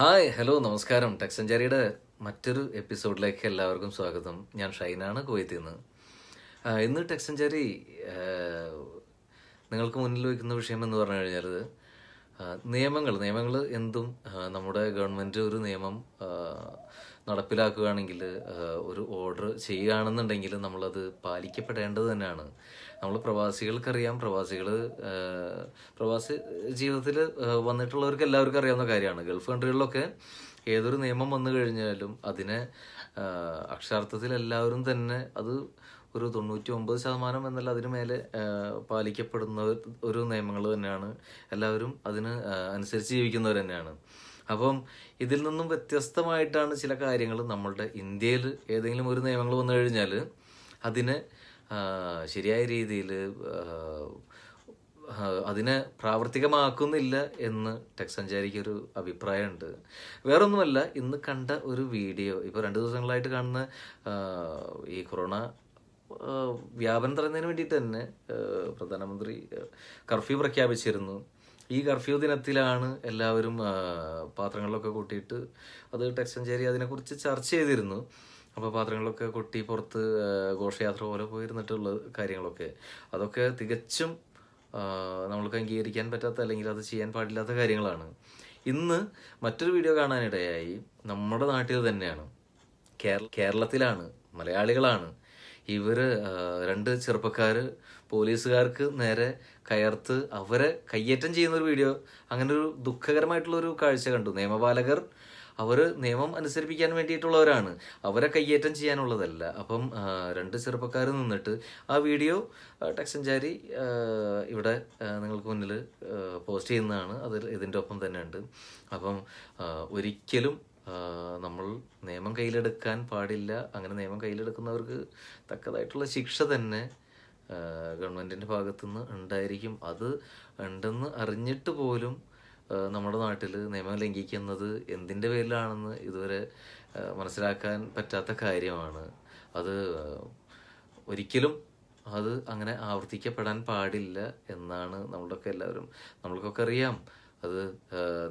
hi hello നമസ്കാരം tech സഞ്ചാരിയുടെ മറ്റൊരു എപ്പിസോഡിലേക്ക് എല്ലാവർക്കും സ്വാഗതം ഞാൻ ഷൈനാണ് കുവൈത്തിൽ നിന്ന് ഇന്ന് ടെക് സഞ്ചാരി നിങ്ങൾക്ക് മുന്നിൽ വയ്ക്കുന്ന വിഷയം എന്ന് പറഞ്ഞു കഴിഞ്ഞാൽ നിയമങ്ങൾ നിയമങ്ങൾ എന്തും നമ്മുടെ ഗവൺമെൻറ് ഒരു നിയമം നടപ്പിലാക്കുകയാണെങ്കിൽ ഒരു ഓർഡർ ചെയ്യുകയാണെന്നുണ്ടെങ്കിൽ നമ്മളത് പാലിക്കപ്പെടേണ്ടത് തന്നെയാണ് നമ്മൾ പ്രവാസികൾക്കറിയാം പ്രവാസികൾ പ്രവാസി ജീവിതത്തിൽ വന്നിട്ടുള്ളവർക്ക് എല്ലാവർക്കും അറിയാവുന്ന കാര്യമാണ് ഗൾഫ് കൺട്രികളിലൊക്കെ ഏതൊരു നിയമം വന്നു കഴിഞ്ഞാലും അതിനെ അക്ഷരാർത്ഥത്തിൽ എല്ലാവരും തന്നെ അത് ഒരു തൊണ്ണൂറ്റി ഒമ്പത് ശതമാനം എന്നല്ല അതിന് മേലെ പാലിക്കപ്പെടുന്ന ഒരു നിയമങ്ങൾ തന്നെയാണ് എല്ലാവരും അതിന് അനുസരിച്ച് ജീവിക്കുന്നവർ തന്നെയാണ് അപ്പം ഇതിൽ നിന്നും വ്യത്യസ്തമായിട്ടാണ് ചില കാര്യങ്ങൾ നമ്മളുടെ ഇന്ത്യയിൽ ഏതെങ്കിലും ഒരു നിയമങ്ങൾ വന്നു കഴിഞ്ഞാൽ അതിനെ ശരിയായ രീതിയിൽ അതിനെ പ്രാവർത്തികമാക്കുന്നില്ല എന്ന് ടെക് സഞ്ചാരിക്ക് ഒരു അഭിപ്രായമുണ്ട് വേറൊന്നുമല്ല ഇന്ന് കണ്ട ഒരു വീഡിയോ ഇപ്പോൾ രണ്ട് ദിവസങ്ങളായിട്ട് കാണുന്ന ഈ കൊറോണ വ്യാപനം തടയുന്നതിന് വേണ്ടിയിട്ട് തന്നെ പ്രധാനമന്ത്രി കർഫ്യൂ പ്രഖ്യാപിച്ചിരുന്നു ഈ കർഫ്യൂ ദിനത്തിലാണ് എല്ലാവരും പാത്രങ്ങളിലൊക്കെ കൂട്ടിയിട്ട് അത് ടെക്സഞ്ചേരി അതിനെക്കുറിച്ച് ചർച്ച ചെയ്തിരുന്നു അപ്പോൾ പാത്രങ്ങളൊക്കെ കൊട്ടി പുറത്ത് ഘോഷയാത്ര പോലെ പോയിരുന്നിട്ടുള്ള കാര്യങ്ങളൊക്കെ അതൊക്കെ തികച്ചും നമ്മൾക്ക് അംഗീകരിക്കാൻ പറ്റാത്ത അല്ലെങ്കിൽ അത് ചെയ്യാൻ പാടില്ലാത്ത കാര്യങ്ങളാണ് ഇന്ന് മറ്റൊരു വീഡിയോ കാണാനിടയായി നമ്മുടെ നാട്ടിൽ തന്നെയാണ് കേരളത്തിലാണ് മലയാളികളാണ് ഇവര് രണ്ട് ചെറുപ്പക്കാർ പോലീസുകാർക്ക് നേരെ കയർത്ത് അവരെ കയ്യേറ്റം ചെയ്യുന്ന ഒരു വീഡിയോ അങ്ങനെ ഒരു ദുഃഖകരമായിട്ടുള്ള ഒരു കാഴ്ച കണ്ടു നിയമപാലകർ അവർ നിയമം അനുസരിപ്പിക്കാൻ വേണ്ടിയിട്ടുള്ളവരാണ് അവരെ കയ്യേറ്റം ചെയ്യാനുള്ളതല്ല അപ്പം രണ്ട് ചെറുപ്പക്കാർ നിന്നിട്ട് ആ വീഡിയോ ടെക്സഞ്ചാരി ഇവിടെ നിങ്ങൾക്ക് മുന്നിൽ പോസ്റ്റ് ചെയ്യുന്നതാണ് അത് ഇതിൻ്റെ ഒപ്പം തന്നെ ഉണ്ട് അപ്പം ഒരിക്കലും നമ്മൾ നിയമം കയ്യിലെടുക്കാൻ പാടില്ല അങ്ങനെ നിയമം കയ്യിലെടുക്കുന്നവർക്ക് തക്കതായിട്ടുള്ള ശിക്ഷ തന്നെ ഗവൺമെൻറ്റിൻ്റെ ഭാഗത്തുനിന്ന് ഉണ്ടായിരിക്കും അത് ഉണ്ടെന്ന് അറിഞ്ഞിട്ട് പോലും നമ്മുടെ നാട്ടിൽ നിയമം ലംഘിക്കുന്നത് എന്തിൻ്റെ പേരിലാണെന്ന് ഇതുവരെ മനസ്സിലാക്കാൻ പറ്റാത്ത കാര്യമാണ് അത് ഒരിക്കലും അത് അങ്ങനെ ആവർത്തിക്കപ്പെടാൻ പാടില്ല എന്നാണ് നമ്മളൊക്കെ എല്ലാവരും നമ്മൾക്കൊക്കെ അറിയാം അത്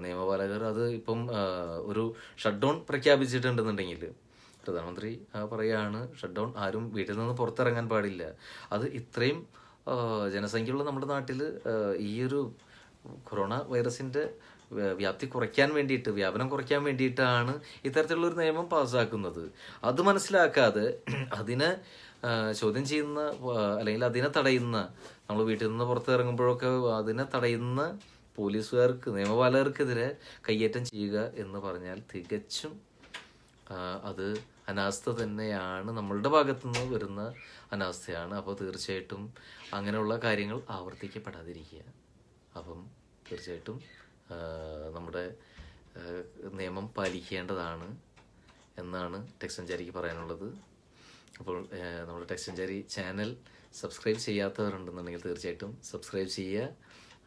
നിയമപാലകർ അത് ഇപ്പം ഒരു ഷട്ട് ഡൗൺ പ്രഖ്യാപിച്ചിട്ടുണ്ടെന്നുണ്ടെങ്കിൽ പ്രധാനമന്ത്രി പറയുകയാണ് ഷട്ട് ഡൗൺ ആരും വീട്ടിൽ നിന്ന് പുറത്തിറങ്ങാൻ പാടില്ല അത് ഇത്രയും ജനസംഖ്യയുള്ള നമ്മുടെ നാട്ടിൽ ഈ ഒരു കൊറോണ വൈറസിൻ്റെ വ്യാപ്തി കുറയ്ക്കാൻ വേണ്ടിയിട്ട് വ്യാപനം കുറയ്ക്കാൻ വേണ്ടിയിട്ടാണ് ഇത്തരത്തിലുള്ള ഒരു നിയമം പാസ്സാക്കുന്നത് അത് മനസ്സിലാക്കാതെ അതിനെ ചോദ്യം ചെയ്യുന്ന അല്ലെങ്കിൽ അതിനെ തടയുന്ന നമ്മൾ വീട്ടിൽ നിന്ന് പുറത്തിറങ്ങുമ്പോഴൊക്കെ അതിനെ തടയുന്ന പോലീസുകാർക്ക് നിയമപാലകർക്കെതിരെ കയ്യേറ്റം ചെയ്യുക എന്ന് പറഞ്ഞാൽ തികച്ചും അത് അനാസ്ഥ തന്നെയാണ് നമ്മളുടെ ഭാഗത്തുനിന്ന് വരുന്ന അനാസ്ഥയാണ് അപ്പോൾ തീർച്ചയായിട്ടും അങ്ങനെയുള്ള കാര്യങ്ങൾ ആവർത്തിക്കപ്പെടാതിരിക്കുക അപ്പം തീർച്ചയായിട്ടും നമ്മുടെ നിയമം പാലിക്കേണ്ടതാണ് എന്നാണ് ടെക്സ്റ്റ് സഞ്ചാരിക്ക് പറയാനുള്ളത് അപ്പോൾ നമ്മുടെ ടെക്സ്റ്റ് സഞ്ചാരി ചാനൽ സബ്സ്ക്രൈബ് ചെയ്യാത്തവരുണ്ടെന്നുണ്ടെങ്കിൽ തീർച്ചയായിട്ടും സബ്സ്ക്രൈബ് ചെയ്യുക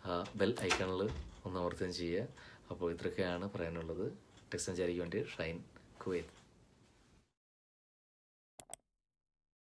ആ ബെൽ ഐക്കണിൽ ഒന്ന് അമർത്തുകയും ചെയ്യുക അപ്പോൾ ഇത്രയൊക്കെയാണ് പറയാനുള്ളത് ടെക്സഞ്ചാരിക്ക് വേണ്ടി ഷൈൻ കുവൈത്ത്